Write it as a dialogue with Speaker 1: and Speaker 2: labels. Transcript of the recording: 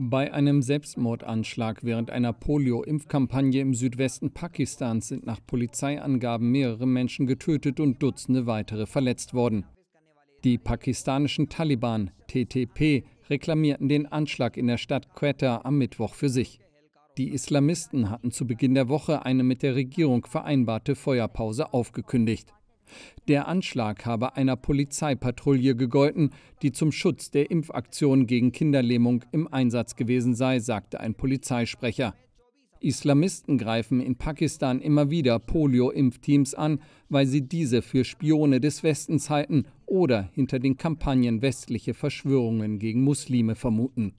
Speaker 1: Bei einem Selbstmordanschlag während einer Polio-Impfkampagne im Südwesten Pakistans sind nach Polizeiangaben mehrere Menschen getötet und Dutzende weitere verletzt worden. Die pakistanischen Taliban, TTP, reklamierten den Anschlag in der Stadt Quetta am Mittwoch für sich. Die Islamisten hatten zu Beginn der Woche eine mit der Regierung vereinbarte Feuerpause aufgekündigt. Der Anschlag habe einer Polizeipatrouille gegolten, die zum Schutz der Impfaktion gegen Kinderlähmung im Einsatz gewesen sei, sagte ein Polizeisprecher. Islamisten greifen in Pakistan immer wieder Polio-Impfteams an, weil sie diese für Spione des Westens halten oder hinter den Kampagnen westliche Verschwörungen gegen Muslime vermuten.